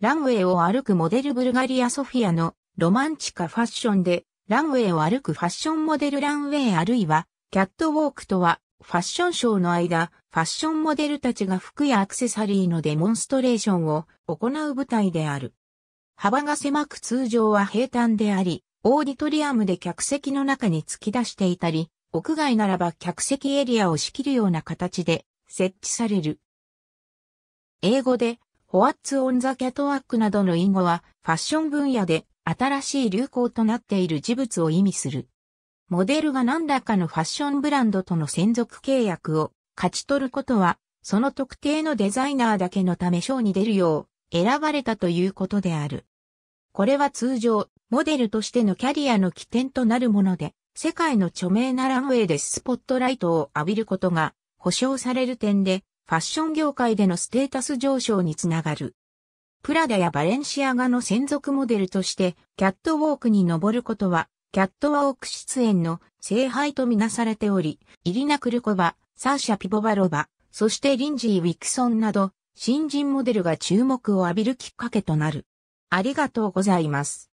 ランウェイを歩くモデルブルガリアソフィアのロマンチカファッションで、ランウェイを歩くファッションモデルランウェイあるいは、キャットウォークとは、ファッションショーの間、ファッションモデルたちが服やアクセサリーのデモンストレーションを行う舞台である。幅が狭く通常は平坦であり、オーディトリアムで客席の中に突き出していたり、屋外ならば客席エリアを仕切るような形で設置される。英語でホワッツ・オン・ザ・キャトワックなどの隠語は、ファッション分野で新しい流行となっている事物を意味する。モデルが何らかのファッションブランドとの専属契約を勝ち取ることは、その特定のデザイナーだけのため賞に出るよう選ばれたということである。これは通常、モデルとしてのキャリアの起点となるもので、世界の著名なランウェイでスポットライトを浴びることが保証される点で、ファッション業界でのステータス上昇につながる。プラダやバレンシアガの専属モデルとして、キャットウォークに登ることは、キャットウォーク出演の聖杯とみなされており、イリナ・クルコバ、サーシャ・ピボバロバ、そしてリンジー・ウィクソンなど、新人モデルが注目を浴びるきっかけとなる。ありがとうございます。